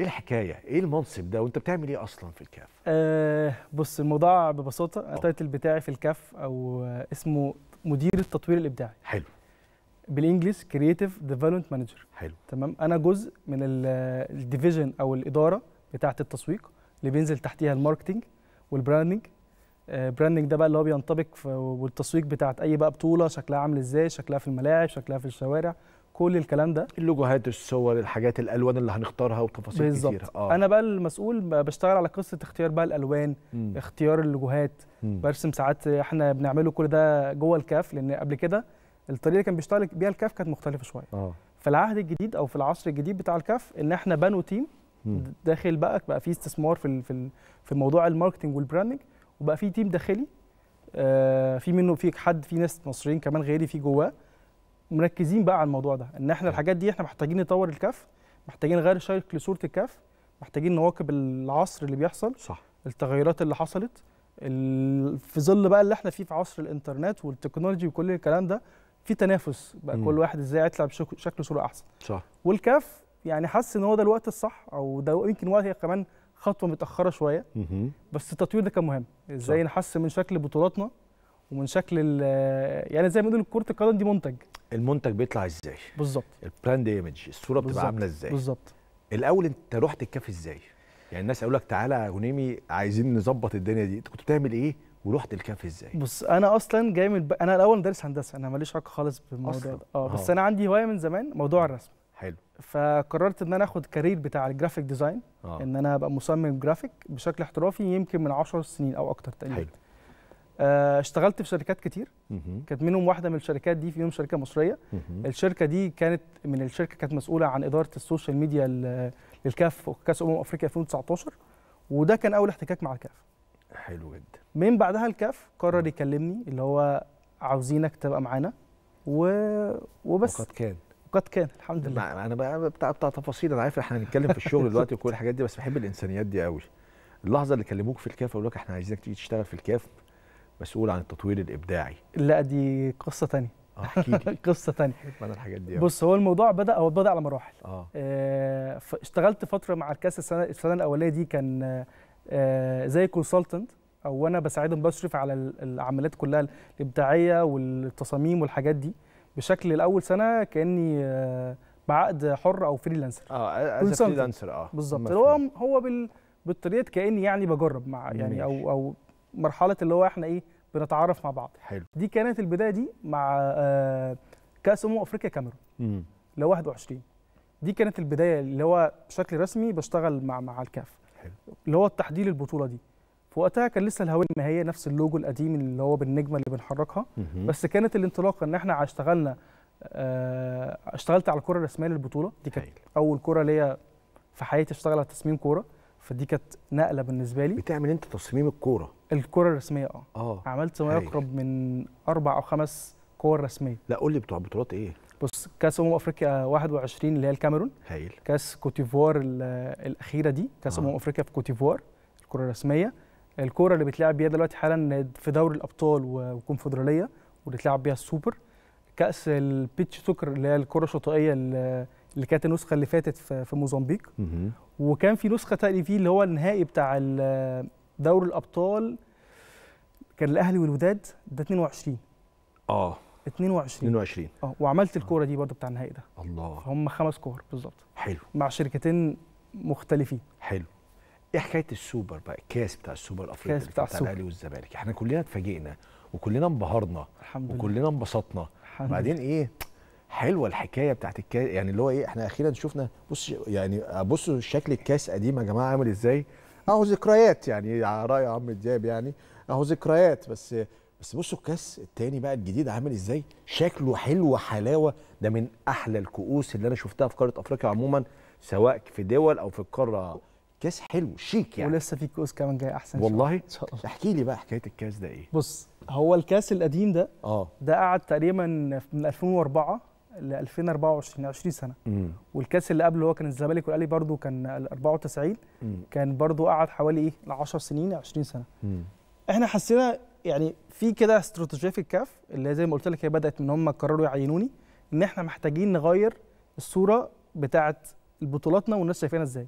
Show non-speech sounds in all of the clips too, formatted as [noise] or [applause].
ايه الحكايه ايه المنصب ده وانت بتعمل ايه اصلا في الكاف آه بص الموضوع ببساطه آه. التايتل بتاعي في الكاف او اسمه مدير التطوير الابداعي حلو بالانجلش كرييتيف ديفلوبمنت مانجر حلو تمام انا جزء من الديفيجن او الاداره بتاعه التسويق اللي بينزل تحتيها الماركتنج والبراندنج آه، براندنج ده بقى اللي هو بينطبق والتسويق بتاعت اي بقى بطوله شكلها عامل ازاي شكلها في الملاعب شكلها في الشوارع كل الكلام ده اللوجوهات الصور الحاجات الالوان اللي هنختارها وتفاصيل كتير كتير آه. انا بقى المسؤول بشتغل على قصه اختيار بقى الالوان م. اختيار اللوجوهات برسم ساعات احنا بنعمله كل ده جوه الكاف لان قبل كده الطريقه اللي كان بيشتغل بيها الكاف كانت مختلفه شويه آه. في العهد الجديد او في العصر الجديد بتاع الكاف ان احنا بنوا تيم داخل بقى بقى في استثمار في في موضوع الماركتنج والبراندنج وبقى في تيم داخلي آه في منه في حد في ناس مصريين كمان غيري في جواه مركزين بقى على الموضوع ده ان احنا الحاجات دي احنا محتاجين نطور الكف محتاجين نغير شكل صوره الكف محتاجين نواكب العصر اللي بيحصل صح التغيرات اللي حصلت في ظل بقى اللي احنا فيه في عصر الانترنت والتكنولوجي وكل الكلام ده في تنافس بقى مم. كل واحد ازاي يطلع بشكل صوره احسن صح والكاف يعني حاسس ان هو ده الوقت الصح او ده يمكن وقت هي كمان خطوه متاخره شويه بس التطوير ده كان مهم ازاي نحسن من شكل بطولاتنا ومن شكل يعني زي ما نقول كره القدم دي منتج المنتج بيطلع ازاي بالظبط البراند ايمج الصوره بتبقى عامله ازاي بالظبط الاول انت رحت الكافي ازاي يعني الناس قالوا لك تعالى يا هنيمي عايزين نظبط الدنيا دي انت كنت بتعمل ايه ورحت الكافي ازاي بص انا اصلا جاي من الب... انا الاول دارس هندسه انا ماليش علاقه خالص بالموضوع ده اه بس انا عندي هوايه من زمان موضوع الرسم حلو فقررت ان انا اخد كارير بتاع الجرافيك ديزاين أوه. ان انا ابقى مصمم جرافيك بشكل احترافي يمكن من 10 سنين او اكتر تقريبا حلو آه، اشتغلت في شركات كتير كانت منهم واحده من الشركات دي في شركه مصريه الشركه دي كانت من الشركه كانت مسؤوله عن اداره السوشيال ميديا للكاف وكاس امم افريقيا 2019 وده كان اول احتكاك مع الكاف حلو جدا من بعدها الكاف قرر يكلمني اللي هو عاوزينك تبقى معانا و... وبس وقد كان وقد كان الحمد لله انا بقى بتاع بتاع تفاصيل انا عارف احنا هنتكلم في الشغل دلوقتي وكل الحاجات دي بس بحب الانسانيات دي قوي اللحظه اللي كلموك في الكاف قالوا لك احنا عايزينك تيجي تشتغل في الكاف مسؤول عن التطوير الابداعي لا دي قصه ثانيه آه، احكي [laughs] قصه ثانيه [laughs] الحاجات دي بص هو الموضوع بدا هو بدا على مراحل اه, آه، اشتغلت فتره مع الكاس السنه السنه الاوليه دي كان آه، زي كونسلتنت او انا بساعدهم بشرف على العمليات كلها الابداعيه والتصاميم والحاجات دي بشكل الاول سنه كاني بعقد حر او فريلانسر اه فريلانسر اه بالظبط هو هو بال بالطريقه كاني يعني بجرب مع يعني او او مرحله اللي هو احنا ايه بنتعرف مع بعض حلو دي كانت البدايه دي مع آه كاس امم افريقيا كاميرون ل 21 دي كانت البدايه اللي هو بشكل رسمي بشتغل مع مع الكاف حلو اللي هو التحضير البطوله دي في وقتها كان لسه الهويه ما هي نفس اللوجو القديم اللي هو بالنجمه اللي بنحركها مم. بس كانت الانطلاقه ان احنا اشتغلنا آه، اشتغلت على الكره الرسميه للبطوله دي كانت اول كره ليا في حياتي اشتغل على تصميم كوره فدي كانت نقله بالنسبه لي بتعمل انت تصميم الكوره الكره الرسميه اه اه عملت ما يقرب من اربع او خمس كور رسميه لا قول لي بتوع بطولات ايه بص كاس امم افريقيا 21 اللي هي الكاميرون هايل كاس كوتيفوار الاخيره دي كاس آه. امم آه. افريقيا في كوتيفوار الكره الرسميه الكوره اللي بيتلعب بيها دلوقتي حالا في دوري الابطال والكونفدراليه وبتلعب بيها السوبر كاس البيتش سوكر اللي هي الكره الشاطئيه اللي كانت النسخه اللي فاتت في موزمبيق وكان في نسخه تاني فيه اللي هو النهائي بتاع دوري الابطال كان الاهلي والوداد ده 22 اه 22 22 اه وعملت الكوره دي برضو بتاع النهائي ده الله هم خمس كور بالظبط حلو مع شركتين مختلفين حلو ايه حكايه السوبر بقى الكاس بتاع السوبر الافريقي الكاس بتاع, بتاع الاهلي والزمالك احنا كلنا اتفاجئنا وكلنا انبهرنا الحمد وكلنا انبسطنا بعدين ايه حلوه الحكايه بتاعت الكاس يعني اللي هو ايه احنا اخيرا شفنا بص يعني بصوا شكل الكاس قديم يا جماعه عامل ازاي اهو ذكريات يعني على راي عمرو دياب يعني اهو ذكريات بس بس بصوا الكاس الثاني بقى الجديد عامل ازاي شكله حلو حلاوه ده من احلى الكؤوس اللي انا شفتها في قاره افريقيا عموما سواء في دول او في القاره كاس حلو شيك يعني ولسه في كؤوس كمان جاي احسن والله ان شاء الله احكي لي بقى حكايه الكاس ده ايه بص هو الكاس القديم ده اه ده قعد تقريبا من 2004 ل 2024 20 سنه مم. والكاس اللي قبله هو كان الزمالك والاهلي برضو كان 94 مم. كان برضو قعد حوالي ايه 10 سنين 20 سنه مم. احنا حسينا يعني في كده استراتيجيه في الكاف اللي زي ما قلت لك هي بدات من هم قرروا يعينوني ان احنا محتاجين نغير الصوره بتاعه بطولاتنا والناس شايفانا ازاي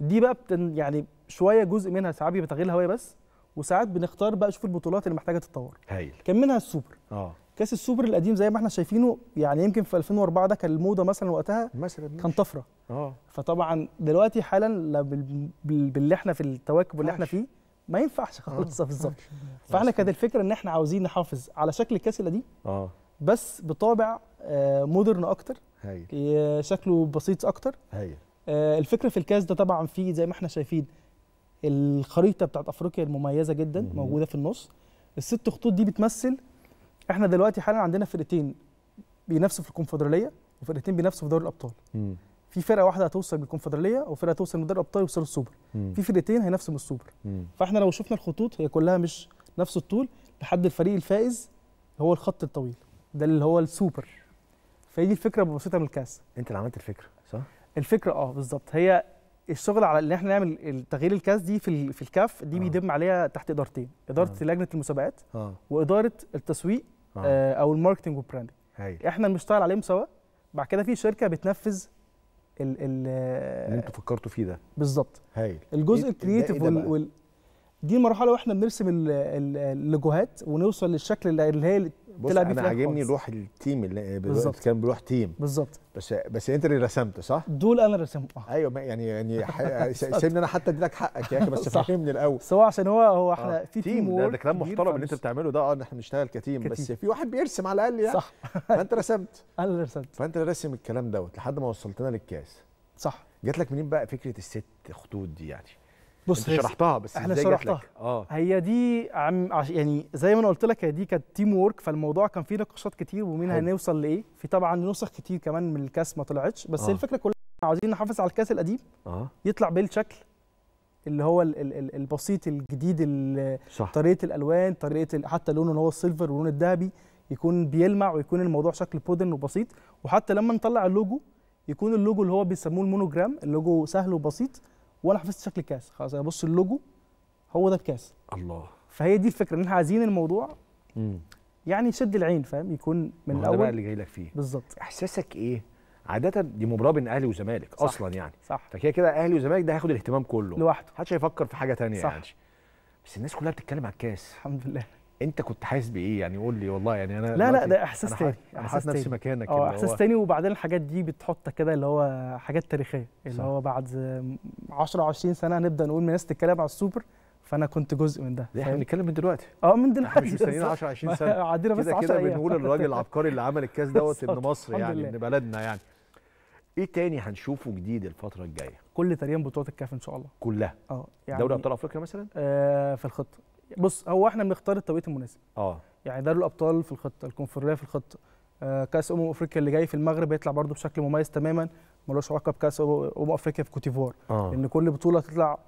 دي بقى بتن يعني شويه جزء منها ساعات بيبقى تغيير هويه بس وساعات بنختار بقى شوف البطولات اللي محتاجه تتطور هايل كان منها السوبر اه كاس السوبر القديم زي ما احنا شايفينه يعني يمكن في 2004 ده كان الموضه مثلا وقتها مثلا كان طفره اه فطبعا دلوقتي حالا باللي احنا في التواكب اللي احنا فيه ما ينفعش آه. خالص [laughs] بالظبط فاحنا كانت الفكره ان احنا عاوزين نحافظ على شكل الكاس القديم اه بس بطابع آه، مودرن اكتر هي. شكله بسيط اكتر هي. آه، الفكره في الكاس ده طبعا فيه زي ما احنا شايفين الخريطه بتاعت افريقيا المميزه جدا موجوده في النص الست خطوط دي بتمثل احنا دلوقتي حالا عندنا فرقتين بينافسوا في الكونفدراليه وفرقتين بينافسوا في دوري الابطال في فرقه واحده هتوصل بالكونفدراليه وفرقه توصل من دوري الابطال يوصلوا السوبر في فرقتين هينافسوا من السوبر فاحنا لو شفنا الخطوط هي كلها مش نفس الطول لحد الفريق الفائز هو الخط الطويل ده اللي هو السوبر فهي دي الفكره ببساطه من الكاس انت اللي عملت الفكره صح الفكره اه بالظبط هي الشغل على ان احنا نعمل تغيير الكاس دي في في الكاف دي آه. بيدم عليها تحت ادارتين اداره آه. لجنه المسابقات آه. واداره التسويق آه. آه. او الماركتنج والبراندنج احنا بنشتغل عليهم سوا بعد كده في شركه بتنفذ ال ال اللي انتوا فكرتوا فيه ده بالظبط هايل الجزء إيه- إيه الكريتيف إيه وال, وال دي المرحله واحنا بنرسم اللوجوهات ونوصل للشكل اللي هي بتلعب انا عاجبني روح التيم اللي آه، بالظبط كان بروح تيم بالظبط بس بس انت اللي رسمت صح؟ دول انا اللي رسمهم آه. ايوه يعني يعني [laughs] سيبني انا حتى اديلك حقك يا اخي بس فهمني الاول بس هو عشان هو هو احنا آه. في تيم ده, ده كلام محترم اللي انت بتعمله ده اه ان احنا بنشتغل كتيم, كتيم بس في واحد بيرسم على الاقل يعني صح [laughs] فانت رسمت انا اللي رسمت فانت اللي راسم الكلام دوت لحد ما وصلتنا للكاس صح جات لك منين بقى فكره الست خطوط دي يعني؟ بص انت شرحتها بس احنا شرحتها اه هي دي عم يعني زي ما انا قلت لك هي دي كانت تيم وورك فالموضوع كان فيه نقاشات كتير ومين هنوصل لايه في طبعا نسخ كتير كمان من الكاس ما طلعتش بس آه. الفكره كلها عاوزين نحافظ على الكاس القديم آه. يطلع بالشكل اللي هو الـ الـ البسيط الجديد صح. طريقه الالوان طريقه حتى لونه اللي هو السيلفر واللون الذهبي يكون بيلمع ويكون الموضوع شكل بودن وبسيط وحتى لما نطلع اللوجو يكون اللوجو اللي هو بيسموه المونوجرام اللوجو سهل وبسيط ولا حفظت شكل الكاس خلاص انا بص اللوجو هو ده الكاس الله فهي دي الفكره ان احنا عايزين الموضوع مم. يعني يشد العين فاهم يكون من الاول ده بقى اللي جاي لك فيه بالظبط احساسك ايه عاده دي مباراه بين اهلي وزمالك صح. اصلا يعني صح فكده كده اهلي وزمالك ده هياخد الاهتمام كله لوحده محدش هيفكر في حاجه ثانيه يعني بس الناس كلها بتتكلم على الكاس الحمد لله انت كنت حاسس بايه يعني قول لي والله يعني انا لا لا ده احساس تاني احساس حاسس نفسي مكانك اه احساس تاني وبعدين الحاجات دي بتحطك كده اللي هو حاجات تاريخيه اللي صح. هو بعد 10 20 سنه هنبدا نقول الناس تتكلم على السوبر فانا كنت جزء من ده احنا بنتكلم من دلوقتي اه من دلوقتي مش مستنيين 10 [laughs] 20 سنه [laughs] عدينا بس 10 كده بنقول الراجل [laughs] العبقري اللي عمل الكاس دوت ابن مصر يعني ابن بلدنا يعني ايه تاني هنشوفه جديد الفتره الجايه كل تقريبا بطولات الكاف ان شاء الله كلها اه يعني دوري ابطال افريقيا مثلا آه في الخطه بص هو احنا بنختار التوقيت المناسب اه يعني دوري الابطال في الخطه الكونفدراليه في الخطه آه، كاس امم افريقيا اللي جاي في المغرب هيطلع برده بشكل مميز تماما ملوش علاقه بكاس أمم, امم افريقيا في كوتيفوار آه. لان كل بطوله تطلع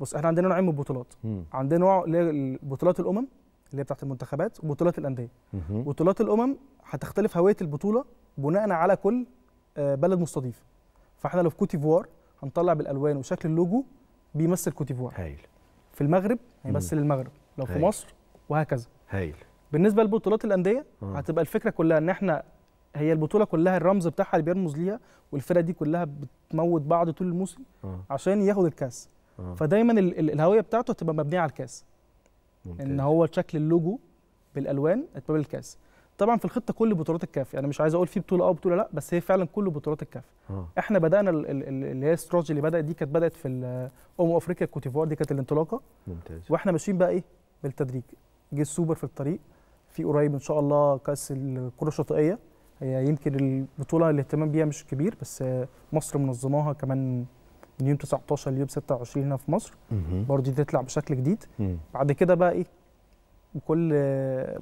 بص احنا عندنا نوعين من البطولات عندنا نوع اللي هي بطولات الامم اللي هي بتاعت المنتخبات وبطولات الانديه بطولات الامم هتختلف هويه البطوله بناء على كل آه، بلد مستضيف فاحنا لو في كوتيفوار هنطلع بالالوان وشكل اللوجو بيمثل كوتيفوار هايل في المغرب هيمثل المغرب لو في مصر وهكذا هايل بالنسبه لبطولات الانديه آه. هتبقى الفكره كلها ان احنا هي البطوله كلها الرمز بتاعها اللي بيرمز ليها والفرقه دي كلها بتموت بعض طول الموسم آه. عشان ياخد الكاس آه. فدايما الهويه بتاعته هتبقى مبنيه على الكاس ممتاز. ان هو شكل اللوجو بالالوان اتباب الكاس طبعا في الخطه كل بطولات الكاف يعني مش عايز اقول في بطوله اه بطوله لا بس هي فعلا كل بطولات الكاف آه. احنا بدانا اللي هي الاستراتيجي اللي بدات دي كانت بدات في امم افريقيا الكوتيفوار دي كانت الانطلاقه ممتاز واحنا ماشيين بقى ايه بالتدريج جه السوبر في الطريق في قريب ان شاء الله كاس الكره الشاطئيه هي يمكن البطوله الاهتمام بيها مش كبير بس مصر منظماها كمان من يوم 19 ليوم 26 هنا في مصر برضه دي تطلع بشكل جديد بعد كده بقى ايه وكل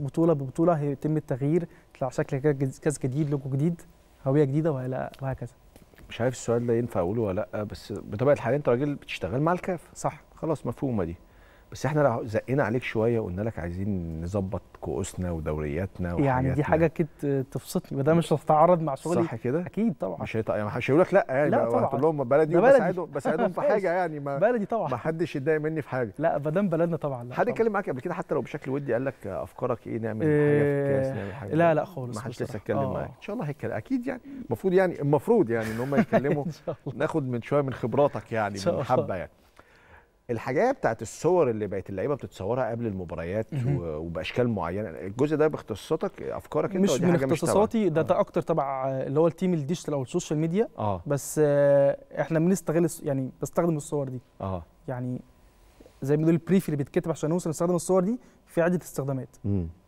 بطوله ببطوله هيتم التغيير يطلع شكل كاس جديد لوجو جديد هويه جديده وهكذا مش عارف السؤال ده ينفع اقوله ولا لا بس بطبيعه الحال انت راجل بتشتغل مع الكاف صح خلاص مفهومه دي بس احنا لو زقينا عليك شويه وقلنا لك عايزين نظبط كؤوسنا ودورياتنا وحاجاتنا يعني دي حاجه كانت تفصلني ما ده مش هتتعارض مع شغلي صح كده؟ اكيد طبعا مش هيقول لك لا يعني لا طبعا هتقول لهم بلدي بساعدهم بساعدهم في حاجه [laughs] يعني ما بلدي طبعا ما حدش يتضايق مني في حاجه لا ما دام بلدنا طبعا لا حد اتكلم معاك قبل كده حتى لو بشكل ودي قال لك افكارك ايه نعمل إيه حاجه في إيه، الكاس نعمل حاجه لا لا خالص ما حدش لسه اتكلم آه. معاك ان شاء الله هيتكلم اكيد يعني المفروض يعني المفروض يعني ان هم [laughs] يتكلموا ناخد من شويه من خبراتك يعني من حبه يعني الحاجات بتاعت الصور اللي بقت اللعيبه بتتصورها قبل المباريات وباشكال معينه الجزء ده باختصاصاتك افكارك انت مش من اختصاصاتي ده ده آه. اكتر تبع اللي هو التيم الديجيتال او السوشيال ميديا آه. بس آه احنا بنستغل يعني بستخدم الصور دي اه يعني زي ما بنقول البريف اللي بيتكتب عشان نوصل نستخدم الصور دي في عده استخدامات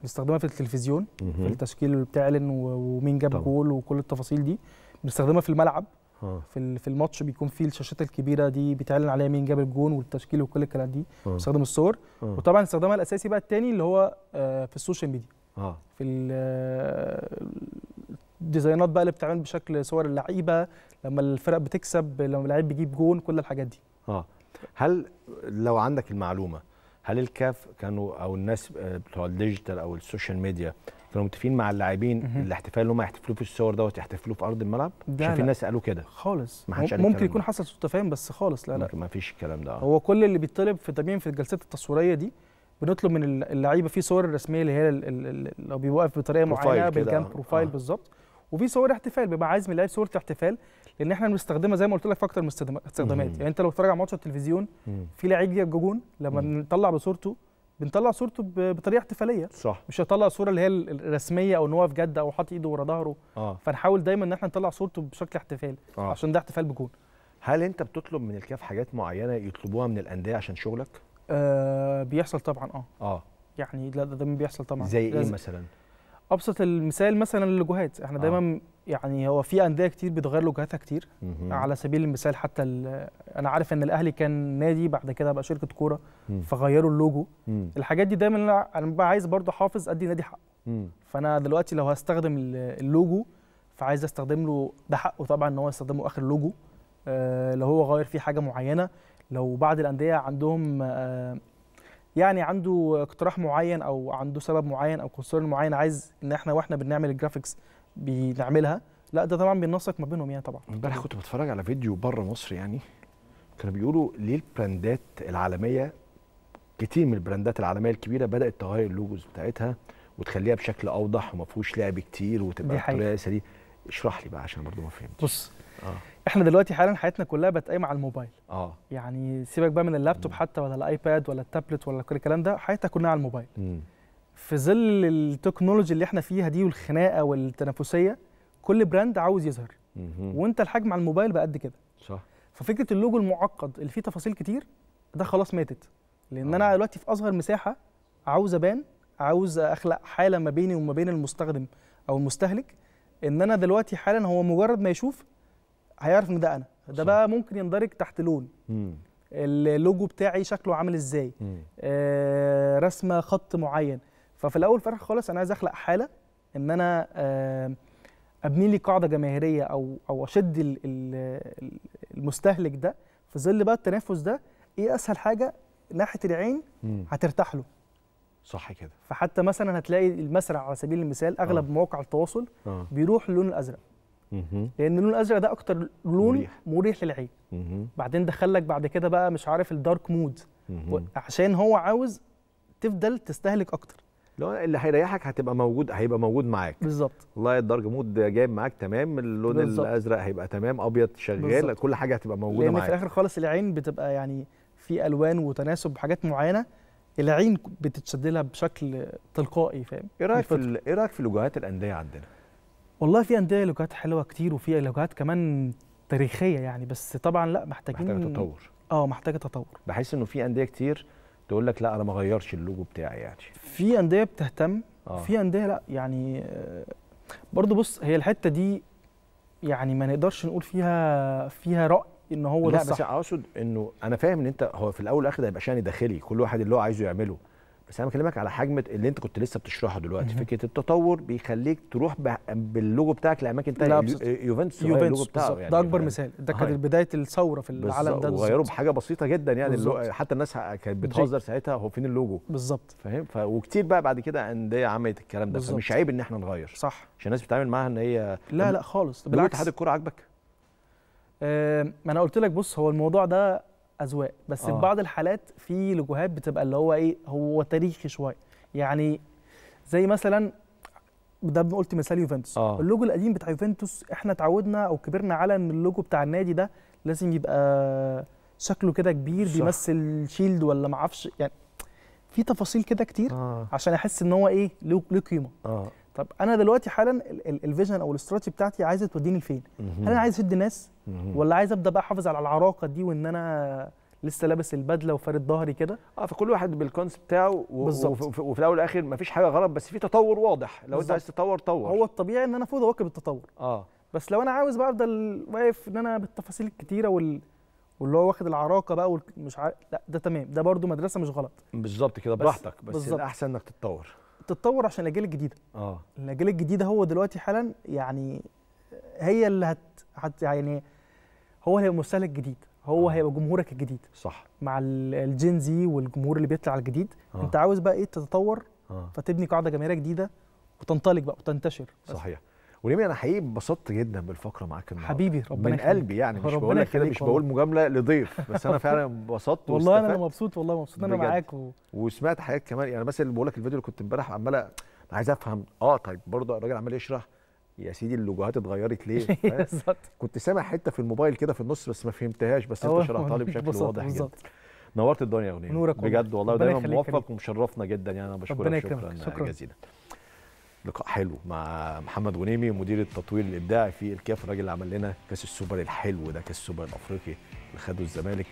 بنستخدمها في التلفزيون مم. في التشكيل بتعلن ومين جاب جول وكل التفاصيل دي بنستخدمها في الملعب اه. في في الماتش بيكون فيه الشاشات الكبيره دي بيتعلن عليها مين جاب الجون والتشكيل وكل الكلام دي آه. الصور آه. وطبعا استخدامها الاساسي بقى الثاني اللي هو آه، في السوشيال ميديا آه. في آه، الديزاينات بقى اللي بتعمل بشكل صور اللعيبه لما الفرق بتكسب لما اللعيب بيجيب جون كل الحاجات دي اه هل لو عندك المعلومه هل الكاف كانوا او الناس بتوع الديجيتال او السوشيال ميديا كانوا متفقين مع اللاعبين الاحتفال اللي هم يحتفلوا في الصور دوت يحتفلوا في ارض الملعب مش في ناس قالوا كده خالص ممكن يكون حصل سوء تفاهم بس خالص لا لا ما فيش الكلام ده هو كل اللي بيطلب في طبيعي في الجلسات التصويريه دي بنطلب من اللعيبه في صور الرسميه اللي هي لو بيوقف بطريقه معينه بالجنب آه. بروفايل آه. بالظبط وفي صور احتفال بيبقى عايز من اللعيب صوره احتفال لان احنا بنستخدمها زي ما قلت لك في اكثر من استخدامات يعني انت لو بتتفرج على ماتش التلفزيون في لعيب جاب جون لما نطلع بصورته بنطلع صورته بطريقه احتفاليه صح مش هطلع صوره اللي هي الرسميه او ان هو في جده او حاطط ايده ورا ظهره آه. فنحاول دايما ان احنا نطلع صورته بشكل احتفالي آه. عشان ده احتفال بجون هل انت بتطلب من الكاف حاجات معينه يطلبوها من الانديه عشان شغلك آه بيحصل طبعا اه اه يعني لا ده, ده بيحصل طبعا زي ايه مثلا ابسط المثال مثلا اللوجوهات احنا آه. دايما يعني هو في انديه كتير بتغير وجهاتها كتير مه. على سبيل المثال حتى انا عارف ان الاهلي كان نادي بعد كده بقى شركه كوره فغيروا اللوجو مه. الحاجات دي دايما انا بقى عايز برضه حافظ ادي نادي حقه فانا دلوقتي لو هستخدم اللوجو فعايز استخدم له ده حقه طبعا ان هو يستخدمه اخر لوجو آه لو هو غير فيه حاجه معينه لو بعض الانديه عندهم آه، يعني عنده اقتراح معين او عنده سبب معين او كونسيرن معين عايز ان احنا واحنا بنعمل الجرافيكس بنعملها لا ده طبعا بينسق ما بينهم يعني طبعا امبارح كنت بتفرج على فيديو بره مصر يعني كانوا بيقولوا ليه البراندات العالميه كتير من البراندات العالميه الكبيره بدات تغير اللوجوز بتاعتها وتخليها بشكل اوضح وما فيهوش لعب كتير وتبقى الطريقه دي اشرح لي بقى عشان برضه ما فهمتش بص آه. احنا دلوقتي حالا حياتنا كلها بقت قايمه على الموبايل اه يعني سيبك بقى من اللابتوب حتى ولا الايباد ولا التابلت ولا كل الكلام ده حياتنا كلها على الموبايل م. في ظل التكنولوجي اللي احنا فيها دي والخناقه والتنافسيه كل براند عاوز يظهر وانت الحجم على الموبايل بقى قد كده صح ففكره اللوجو المعقد اللي فيه تفاصيل كتير ده خلاص ماتت لان آه. انا دلوقتي في اصغر مساحه عاوز ابان عاوز اخلق حاله ما بيني وما بين المستخدم او المستهلك ان انا دلوقتي حالا هو مجرد ما يشوف هيعرف ان ده انا ده بقى ممكن يندرج تحت لون اللوجو بتاعي شكله عامل ازاي آه رسمه خط معين ففي الاول فرح خالص انا عايز اخلق حاله ان انا آه ابني لي قاعده جماهيريه او او اشد المستهلك ده في ظل بقى التنافس ده ايه اسهل حاجه ناحيه العين مم. هترتاح له صح كده فحتى مثلا هتلاقي المسرح على سبيل المثال اغلب آه. مواقع التواصل آه. بيروح للون الازرق لان اللون الازرق ده اكتر لون مريح, مريح للعين بعدين دخل لك بعد كده بقى مش عارف الدارك مود عشان هو عاوز تفضل تستهلك اكتر لو اللي هيريحك هتبقى موجود هيبقى موجود معاك بالظبط والله الدارك مود جايب معاك تمام اللون بالزبط. الازرق هيبقى تمام ابيض شغال بالزبط. كل حاجه هتبقى موجوده لأن معاك في الاخر خالص العين بتبقى يعني في الوان وتناسب حاجات معينه العين بتتشد لها بشكل تلقائي فاهم ايه رايك في ايه رايك في الوجهات الانديه عندنا والله في انديه لوجات حلوه كتير وفي لوجات كمان تاريخيه يعني بس طبعا لا محتاجين محتاجه تطور اه محتاجه تطور بحس انه في انديه كتير تقول لك لا انا ما غيرش اللوجو بتاعي يعني في انديه بتهتم آه. في انديه لا يعني آه، برضو بص هي الحته دي يعني ما نقدرش نقول فيها فيها راي ان هو لا بس اقصد انه انا فاهم ان انت هو في الاول والاخر هيبقى شان داخلي كل واحد اللي هو عايزه يعمله بس انا بكلمك على حجم اللي انت كنت لسه بتشرحه دلوقتي فكره التطور بيخليك تروح باللوجو بتاعك لاماكن ثانيه يوفنتوس اللوجو بتاعه يعني ده اكبر مثال ده كانت أيوة. بدايه الثوره في العالم ده وغيروا بحاجه بسيطه جدا يعني اللو... حتى الناس كانت بتهزر ساعتها هو فين اللوجو بالظبط فاهم ف... وكتير بقى بعد كده انديه عملت الكلام ده بالزبط. فمش عيب ان احنا نغير صح عشان الناس بتتعامل معاها ان هي لا لا خالص بالعكس اتحاد الكوره عاجبك آه، ما انا قلت لك بص هو الموضوع ده اذواق بس آه. في بعض الحالات في لوجوهات بتبقى اللي هو ايه هو تاريخي شويه يعني زي مثلا ده قلت مثال يوفنتوس آه. اللوجو القديم بتاع يوفنتوس احنا اتعودنا او كبرنا على ان اللوجو بتاع النادي ده لازم يبقى شكله كده كبير صح. بيمثل شيلد ولا معرفش يعني في تفاصيل كده كتير آه. عشان احس ان هو ايه له قيمه آه. طب انا دلوقتي حالا الفيجن او الاستراتيجي بتاعتي عايزه توديني لفين هل انا عايز اشد الناس؟ ولا عايز ابدا بقى احافظ على العراقه دي وان انا لسه لابس البدله وفارد ظهري كده اه فكل واحد بالكونسيبت بتاعه بالظبط وفي الاول والاخر مفيش حاجه غلط بس في تطور واضح لو انت عايز تطور طور هو الطبيعي ان انا افوز اواكب التطور اه بس لو انا عاوز بقى افضل واقف ان انا بالتفاصيل الكتيره وال واللي هو واخد العراقه بقى ومش عارف لا ده تمام ده برده مدرسه مش غلط بالظبط كده براحتك بس, بس الاحسن انك تتطور تتطور عشان الاجيال الجديده اه الاجيال الجديده هو دلوقتي حالا يعني هي اللي هت, هت يعني هو هيبقى مستهلك الجديد هو آه. هيبقى جمهورك الجديد صح مع الجين زي والجمهور اللي بيطلع الجديد آه. انت عاوز بقى ايه تتطور آه. فتبني قاعده جماهيريه جديده وتنطلق بقى وتنتشر صحيح وليمي انا حقيقي انبسطت جدا بالفقره معاك النهارده حبيبي ربنا من قلبي يعني مش بقول لك كده مش بقول مجامله لضيف بس انا فعلا [laughs] انبسطت والله انا مبسوط والله مبسوط انا معاك و... وسمعت حاجات كمان يعني مثلا اللي بقول لك الفيديو اللي كنت امبارح عمال عايز افهم اه طيب برضه الراجل عمال يشرح يا سيدي اللوجوهات اتغيرت ليه [laughs] بالظبط كنت سامع حته في الموبايل كده في النص بس ما فهمتهاش بس انت شرحتها لي بشكل واضح بالظبط نورت الدنيا يا اغنيه نورك بجد والله دايما موفق ومشرفنا جدا يعني انا بشكرك شكرا جزيلا لقاء حلو مع محمد غنيمي مدير التطوير الابداعي في الكاف الراجل اللي عمل لنا كاس السوبر الحلو ده كاس السوبر الافريقي اللي خده الزمالك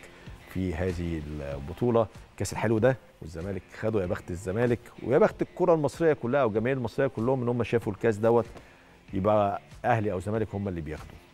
في هذه البطوله كاس الحلو ده والزمالك خده يا بخت الزمالك ويا بخت الكره المصريه كلها والجماهير المصريه كلهم ان هم شافوا الكاس دوت يبقى اهلي او زمالك هم اللي بياخدوا